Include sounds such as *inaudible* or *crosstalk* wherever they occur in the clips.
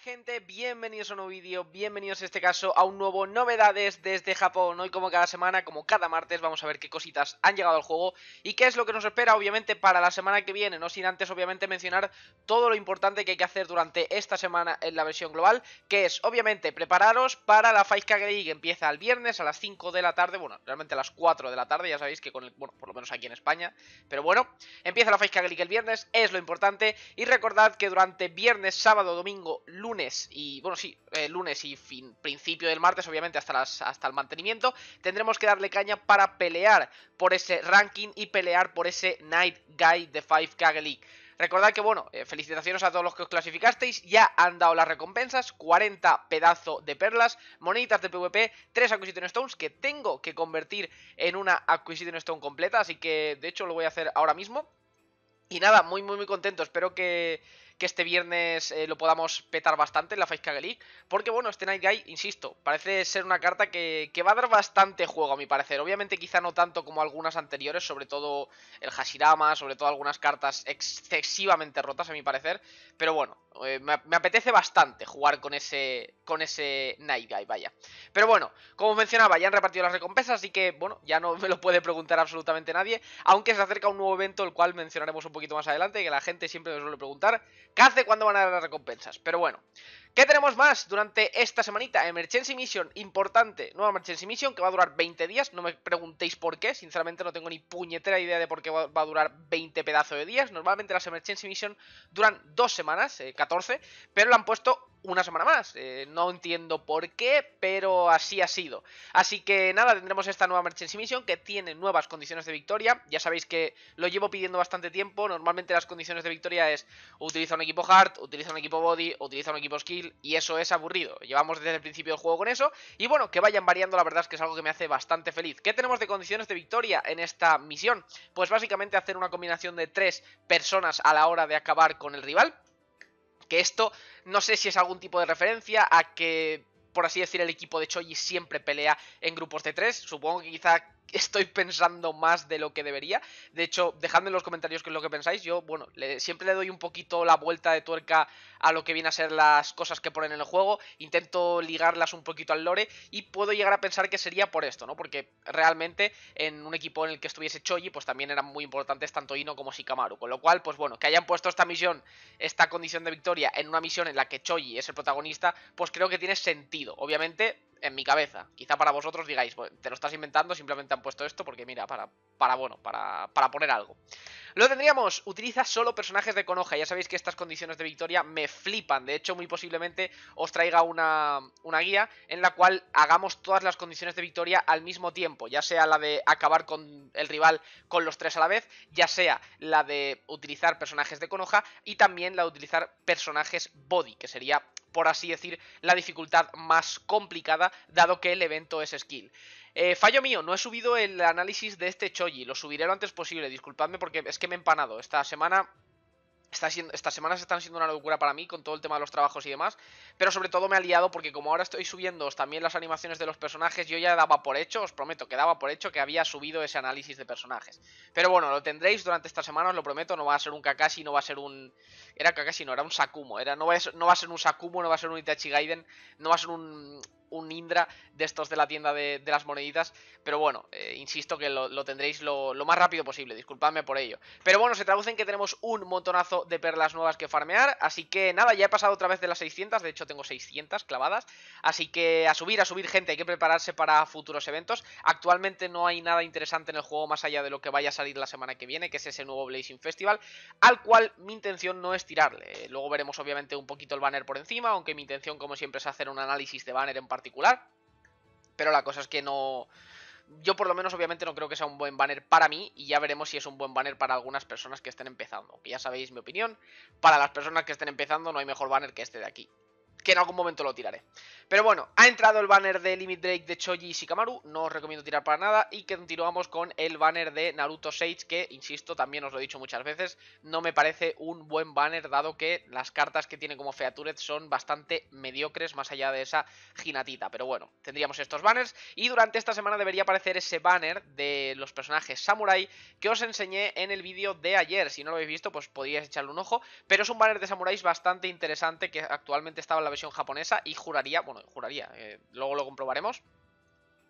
gente, bienvenidos a un nuevo vídeo, bienvenidos en este caso a un nuevo Novedades desde Japón Hoy como cada semana, como cada martes, vamos a ver qué cositas han llegado al juego Y qué es lo que nos espera obviamente para la semana que viene No sin antes obviamente mencionar todo lo importante que hay que hacer durante esta semana en la versión global Que es obviamente prepararos para la Fight k empieza el viernes a las 5 de la tarde Bueno, realmente a las 4 de la tarde, ya sabéis que con el, bueno, por lo menos aquí en España Pero bueno, empieza la Fight k el viernes, es lo importante Y recordad que durante viernes, sábado, domingo, lunes lunes y, bueno, sí, eh, lunes y fin, principio del martes, obviamente, hasta, las, hasta el mantenimiento, tendremos que darle caña para pelear por ese ranking y pelear por ese Night Guy de 5K League. Recordad que, bueno, eh, felicitaciones a todos los que os clasificasteis. Ya han dado las recompensas: 40 pedazo de perlas, moneditas de PvP, 3 Acquisition Stones que tengo que convertir en una Acquisition Stone completa. Así que, de hecho, lo voy a hacer ahora mismo. Y nada, muy, muy, muy contento. Espero que, que este viernes eh, lo podamos petar bastante en la Fight Kage Porque bueno, este Night Guy, insisto, parece ser una carta que, que va a dar bastante juego a mi parecer. Obviamente quizá no tanto como algunas anteriores, sobre todo el Hashirama, sobre todo algunas cartas excesivamente rotas a mi parecer. Pero bueno, eh, me, apetece bastante jugar con ese, con ese Night Guy, vaya. Pero bueno, como mencionaba, ya han repartido las recompensas, así que, bueno, ya no *laughs* me lo puede preguntar absolutamente nadie. Aunque se acerca un nuevo evento, el cual mencionaremos un poquito más adelante, que la gente siempre me suele preguntar, ¿qué hace cuando van a dar las recompensas? Pero bueno, ¿Qué tenemos más durante esta semanita? Emergency Mission, importante. Nueva Emergency Mission que va a durar 20 días. No me preguntéis por qué. Sinceramente no tengo ni puñetera idea de por qué va a durar 20 pedazos de días. Normalmente las Emergency Mission duran dos semanas, 14, eh, pero lo han puesto una semana más. Eh, no entiendo por qué, pero así ha sido. Así que nada, tendremos esta nueva Merchancy Mission que tiene nuevas condiciones de victoria. Ya sabéis que lo llevo pidiendo bastante tiempo. Normalmente las condiciones de victoria es utiliza un equipo hard, utiliza un equipo body, utiliza un equipo skill y eso es aburrido. Llevamos desde el principio del juego con eso y bueno, que vayan variando la verdad es que es algo que me hace bastante feliz. ¿Qué tenemos de condiciones de victoria en esta misión? Pues básicamente hacer una combinación de tres personas a la hora de acabar con el rival esto no sé si es algún tipo de referencia a que, por así decir, el equipo de Choji siempre pelea en grupos de tres. Supongo que quizá estoy pensando más de lo que debería. De hecho, dejando en los comentarios qué es lo que pensáis. Yo, bueno, siempre le doy un poquito la vuelta de tuerca a lo que viene a ser las cosas que ponen en el juego. Intento ligarlas un poquito al lore y puedo llegar a pensar que sería por esto, ¿no? Porque realmente en un equipo en el que estuviese Choji, pues también eran muy importantes tanto Ino como Shikamaru. Con lo cual, pues bueno, que hayan puesto esta misión, esta condición de victoria en una misión en la que Choji es el protagonista, pues creo que tiene sentido. Obviamente, en mi cabeza. Quizá para vosotros digáis, te lo estás inventando, simplemente han puesto esto porque mira, para, para bueno, para, poner algo. Lo tendríamos, utiliza solo personajes de conoja. Ya sabéis que estas condiciones de victoria me flipan. De hecho, muy posiblemente os traiga una, guía en la cual hagamos todas las condiciones de victoria al mismo tiempo. Ya sea la de acabar con el rival con los tres a la vez, ya sea la de utilizar personajes de Konoha y también la de utilizar personajes body, que sería por así decir, la dificultad más complicada, dado que el evento es skill. Eh, fallo mío, no he subido el análisis de este Choji, lo subiré lo antes posible, disculpadme porque es que me he empanado. Esta semana estas semanas están siendo una locura para mí con todo el tema de los trabajos y demás, pero sobre todo me ha liado porque como ahora estoy subiendo también las animaciones de los personajes, yo ya daba por hecho, os prometo que daba por hecho que había subido ese análisis de personajes. Pero bueno, lo tendréis durante esta semana, os lo prometo, no va a ser un Kakashi, no va a ser un... Era Kakashi, no, era un Sakumo, era... no, va a ser, no va a ser un Sakumo, no va a ser un Itachi Gaiden, no va a ser un un Indra de estos de la tienda de, las moneditas. Pero bueno, eh, insisto que lo, tendréis lo, lo, más rápido posible, disculpadme por ello. Pero bueno, se traduce en que tenemos un montonazo de perlas nuevas que farmear. Así que nada, ya he pasado otra vez de las 600, de hecho tengo 600 clavadas. Así que a subir, a subir gente, hay que prepararse para futuros eventos. Actualmente no hay nada interesante en el juego más allá de lo que vaya a salir la semana que viene, que es ese nuevo Blazing Festival, al cual mi intención no es tirarle. Luego veremos obviamente un poquito el banner por encima, aunque mi intención como siempre es hacer un análisis de banner en particular. Pero la cosa es que no... Yo por lo menos obviamente no creo que sea un buen banner para mí y ya veremos si es un buen banner para algunas personas que estén empezando. Que ya sabéis mi opinión. Para las personas que estén empezando no hay mejor banner que este de aquí que en algún momento lo tiraré. Pero bueno, ha entrado el banner de Limit Drake de Choji y Shikamaru, no os recomiendo tirar para nada, y continuamos con el banner de Naruto Sage, que, insisto, también os lo he dicho muchas veces, no me parece un buen banner, dado que las cartas que tiene como Featured son bastante mediocres, más allá de esa ginatita. Pero bueno, tendríamos estos banners, y durante esta semana debería aparecer ese banner de los personajes Samurai que os enseñé en el vídeo de ayer. Si no lo habéis visto, pues podíais echarle un ojo, pero es un banner de Samuráis bastante interesante que actualmente estaba en la japonesa y juraría, bueno, juraría, eh, luego lo comprobaremos,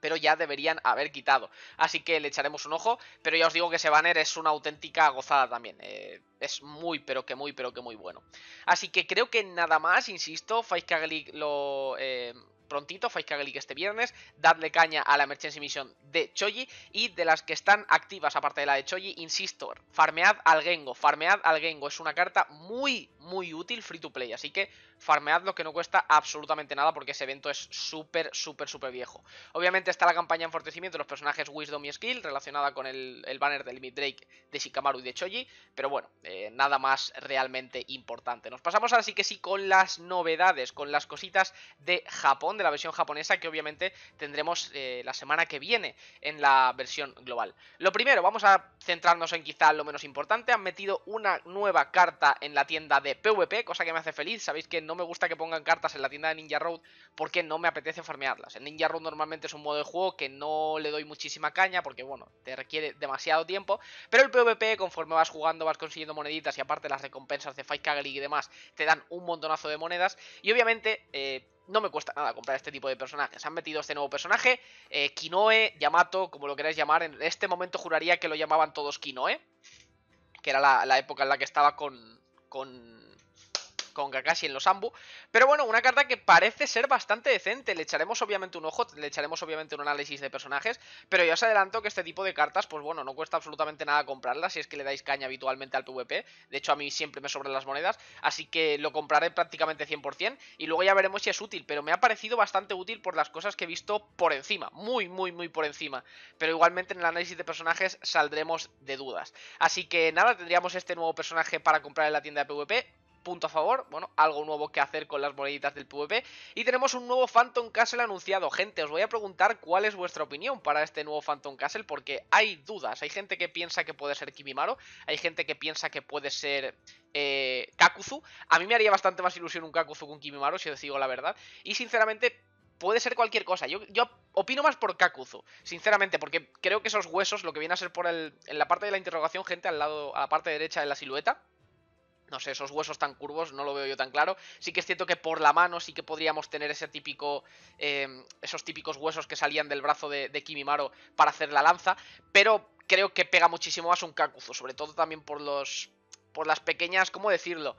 pero ya deberían haber quitado. Así que le echaremos un ojo, pero ya os digo que ese banner es una auténtica gozada también. Eh, es muy, pero que muy, pero que muy bueno. Así que creo que nada más, insisto, Fight lo... Eh, prontito, Fight este viernes, dadle caña a la Emergency Mission de Choji y de las que están activas, aparte de la de Choji, insisto, farmead al Gengo, farmead al Gengo, es una carta muy muy útil free to play. Así que farmead lo que no cuesta absolutamente nada porque ese evento es súper, súper, súper viejo. Obviamente está la campaña de fortalecimiento de los personajes Wisdom y Skill relacionada con el, el banner Limit Drake de Shikamaru y de Choji. Pero bueno, eh, nada más realmente importante. Nos pasamos ahora sí que sí con las novedades, con las cositas de Japón, de la versión japonesa que obviamente tendremos eh, la semana que viene en la versión global. Lo primero, vamos a centrarnos en quizá lo menos importante. Han metido una nueva carta en la tienda de PvP, cosa que me hace feliz. Sabéis que no me gusta que pongan cartas en la tienda de Ninja Road porque no me apetece farmearlas. En Ninja Road normalmente es un modo de juego que no le doy muchísima caña porque, bueno, te requiere demasiado tiempo. Pero el PvP, conforme vas jugando, vas consiguiendo moneditas y aparte las recompensas de Fight Kaggle y demás, te dan un montonazo de monedas. Y obviamente... Eh, no me cuesta nada comprar este tipo de personajes. Han metido este nuevo personaje, eh, Kinoe, Yamato, como lo queráis llamar. En este momento juraría que lo llamaban todos Kinoe, que era la, la época en la que estaba con, con con Kakashi en los Ambu. Pero bueno, una carta que parece ser bastante decente. Le echaremos obviamente un ojo, le echaremos obviamente un análisis de personajes. Pero ya os adelanto que este tipo de cartas, pues bueno, no cuesta absolutamente nada comprarlas si es que le dais caña habitualmente al PvP. De hecho, a mí siempre me sobran las monedas. Así que lo compraré prácticamente 100%. Y luego ya veremos si es útil. Pero me ha parecido bastante útil por las cosas que he visto por encima. Muy, muy, muy por encima. Pero igualmente en el análisis de personajes saldremos de dudas. Así que nada, tendríamos este nuevo personaje para comprar en la tienda de PvP punto a favor, bueno, algo nuevo que hacer con las moneditas del PvP. Y tenemos un nuevo Phantom Castle anunciado. Gente, os voy a preguntar cuál es vuestra opinión para este nuevo Phantom Castle, porque hay dudas. Hay gente que piensa que puede ser Kimimaro, hay gente que piensa que puede ser eh, Kakuzu. A mí me haría bastante más ilusión un Kakuzu con un Kimimaro, si os digo la verdad. Y sinceramente, puede ser cualquier cosa. Yo, opino más por Kakuzu, sinceramente, porque creo que esos huesos, lo que viene a ser por el, en la parte de la interrogación, gente, al lado, a la parte derecha de la silueta, no sé, esos huesos tan curvos, no lo veo yo tan claro. Sí que es cierto que por la mano sí que podríamos tener ese típico, em, esos típicos huesos que salían del brazo de, Kimimaro para hacer la lanza, pero creo que pega muchísimo más un Kakuzu, sobre todo también por los, por las pequeñas, ¿cómo decirlo?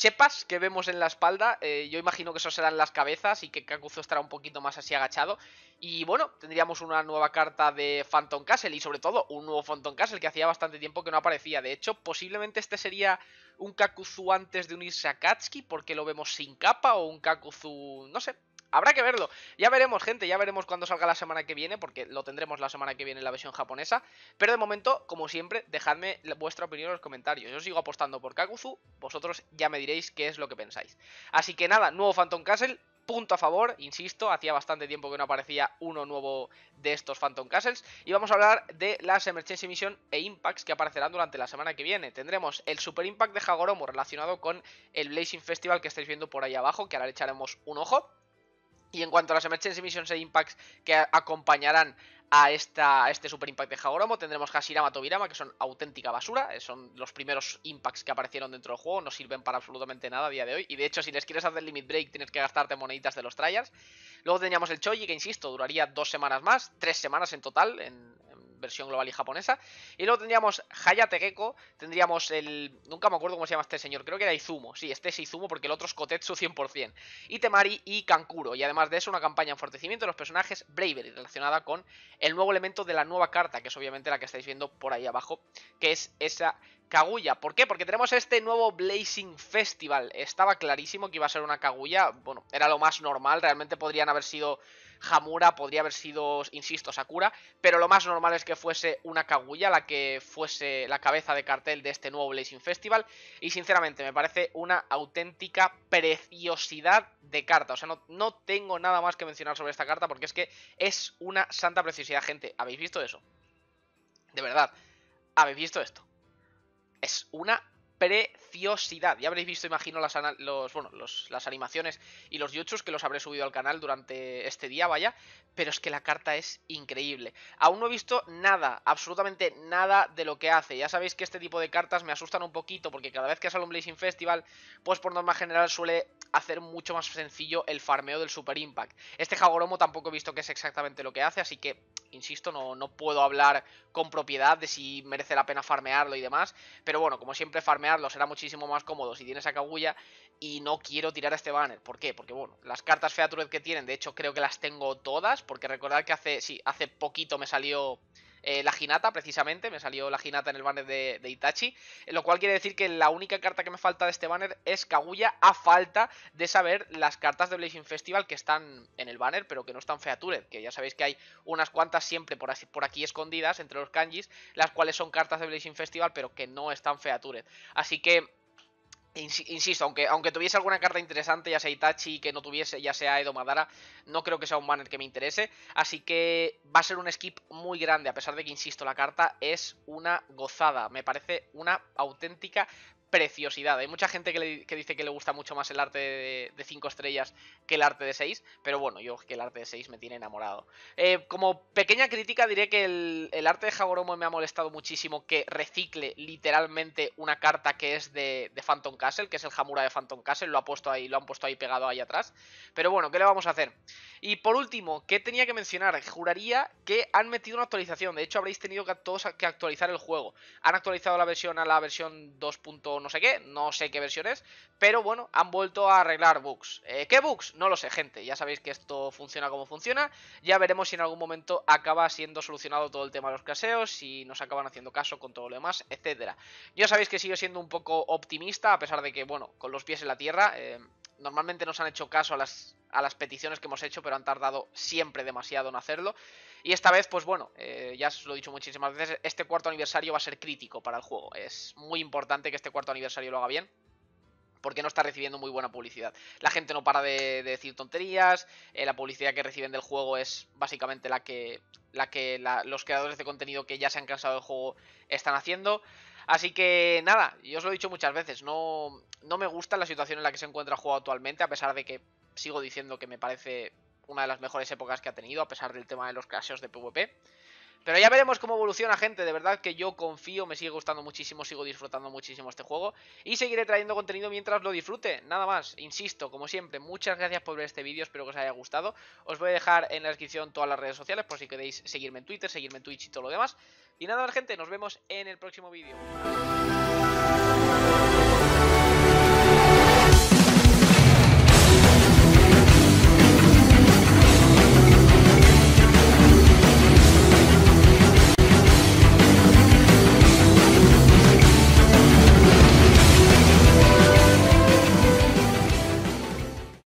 chepas que vemos en la espalda, eh, yo imagino que eso serán las cabezas y que Kakuzu estará un poquito más así agachado. Y bueno, tendríamos una nueva carta de Phantom Castle y sobre todo un nuevo Phantom Castle que hacía bastante tiempo que no aparecía. De hecho, posiblemente este sería un Kakuzu antes de unirse a Katsuki porque lo vemos sin capa o un Kakuzu, no sé, Habrá que verlo. Ya veremos, gente, ya veremos cuándo salga la semana que viene, porque lo tendremos la semana que viene en la versión japonesa. Pero de momento, como siempre, dejadme vuestra opinión en los comentarios. Yo sigo apostando por Kakuzu, vosotros ya me diréis qué es lo que pensáis. Así que nada, nuevo Phantom Castle, punto a favor, insisto, hacía bastante tiempo que no aparecía uno nuevo de estos Phantom Castles. Y vamos a hablar de las Emergency Mission e Impacts que aparecerán durante la semana que viene. Tendremos el Super Impact de Hagoromo relacionado con el Blazing Festival que estáis viendo por ahí abajo, que ahora le echaremos un ojo. Y en cuanto a las Emergency Missions e Impacts que acompañarán a, esta, este Super Impact de Hagoromo, tendremos Hashirama Tobirama, que son auténtica basura. Eh, son los primeros Impacts que aparecieron dentro del juego, no sirven para absolutamente nada a día de hoy. Y de hecho, si les quieres hacer Limit Break, tienes que gastarte moneditas de los Trials. Luego teníamos el Choji, que insisto, duraría dos semanas más, tres semanas en total, en, versión global y japonesa. Y luego tendríamos Hayate geko tendríamos el... Nunca me acuerdo cómo se llama este señor, creo que era Izumo. Sí, este es Izumo porque el otro es Kotetsu 100%. Itemari y Kankuro. Y además de eso, una campaña de fortalecimiento de los personajes Bravery relacionada con el nuevo elemento de la nueva carta, que es obviamente la que estáis viendo por ahí abajo, que es esa Kaguya. ¿Por qué? Porque tenemos este nuevo Blazing Festival. Estaba clarísimo que iba a ser una Kaguya. Bueno, era lo más normal. Realmente podrían haber sido Hamura podría haber sido, insisto, Sakura, pero lo más normal es que fuese una Kaguya la que fuese la cabeza de cartel de este nuevo Blazing Festival. Y sinceramente, me parece una auténtica preciosidad de carta. O sea, no, no tengo nada más que mencionar sobre esta carta porque es que es una santa preciosidad, gente. ¿Habéis visto eso? De verdad, ¿habéis visto esto? Es una preciosidad. Ya habréis visto, imagino, las, los, bueno, las animaciones y los yuchus que los habré subido al canal durante este día, vaya. Pero es que la carta es increíble. Aún no he visto nada, absolutamente nada de lo que hace. Ya sabéis que este tipo de cartas me asustan un poquito porque cada vez que sale un Blazing Festival, pues por norma general suele hacer mucho más sencillo el farmeo del Super Impact. Este Jagoromo tampoco he visto que es exactamente lo que hace, así que, insisto, no, no puedo hablar con propiedad de si merece la pena farmearlo y demás. Pero bueno, como siempre, farmear lo será muchísimo más cómodo si tienes a Kaguya y no quiero tirar este banner. ¿Por qué? Porque, bueno, las cartas Featured que tienen, de hecho creo que las tengo todas, porque recordad que hace, hace poquito me salió eh, la ginata precisamente. Me salió la ginata en el banner de, Itachi. Eh, lo cual quiere decir que la única carta que me falta de este banner es Kaguya, a falta de saber las cartas de Blazing Festival que están en el banner, pero que no están Featured. Que ya sabéis que hay unas cuantas siempre por, así, por aquí escondidas entre los kanjis, las cuales son cartas de Blazing Festival, pero que no están Featured. Así que Insisto, aunque, aunque tuviese alguna carta interesante, ya sea Itachi, que no tuviese, ya sea Edo Madara, no creo que sea un banner que me interese. Así que va a ser un skip muy grande, a pesar de que, insisto, la carta es una gozada. Me parece una auténtica preciosidad. Hay mucha gente que, dice que le gusta mucho más el arte de 5 estrellas que el arte de 6, pero bueno, yo que el arte de 6 me tiene enamorado. Eh, como pequeña crítica diré que el, arte de Hagoromo me ha molestado muchísimo que recicle literalmente una carta que es de, Phantom Castle, que es el Hamura de Phantom Castle, lo, ha puesto ahí, lo han puesto ahí pegado ahí atrás, pero bueno, ¿qué le vamos a hacer? Y por último, que tenía que mencionar? Juraría que han metido una actualización, de hecho habréis tenido que, todos que actualizar el juego. Han actualizado la versión a la versión 2.9 no sé qué, no sé qué versión es, pero bueno, han vuelto a arreglar bugs. Eh, ¿Qué bugs? No lo sé, gente, ya sabéis que esto funciona como funciona, ya veremos si en algún momento acaba siendo solucionado todo el tema de los caseos, si nos acaban haciendo caso con todo lo demás, etcétera. Ya sabéis que sigo siendo un poco optimista, a pesar de que, bueno, con los pies en la tierra... Eh, normalmente nos han hecho caso a las, a las peticiones que hemos hecho, pero han tardado siempre demasiado en hacerlo. Y esta vez, pues bueno, eh, ya os lo he dicho muchísimas veces, este cuarto aniversario va a ser crítico para el juego. Es muy importante que este cuarto aniversario lo haga bien porque no está recibiendo muy buena publicidad. La gente no para de, decir tonterías, eh, la publicidad que reciben del juego es básicamente la que, la que los creadores de contenido que ya se han cansado del juego están haciendo. Así que nada, yo os lo he dicho muchas veces, no, me gusta la situación en la que se encuentra el juego actualmente, a pesar de que sigo diciendo que me parece una de las mejores épocas que ha tenido, a pesar del tema de los caseos de PvP. Pero ya veremos cómo evoluciona, gente. De verdad que yo confío, me sigue gustando muchísimo, sigo disfrutando muchísimo este juego. Y seguiré trayendo contenido mientras lo disfrute. Nada más, insisto, como siempre, muchas gracias por ver este vídeo, espero que os haya gustado. Os voy a dejar en la descripción todas las redes sociales por si queréis seguirme en Twitter, seguirme en Twitch y todo lo demás. Y nada más, gente, nos vemos en el próximo vídeo.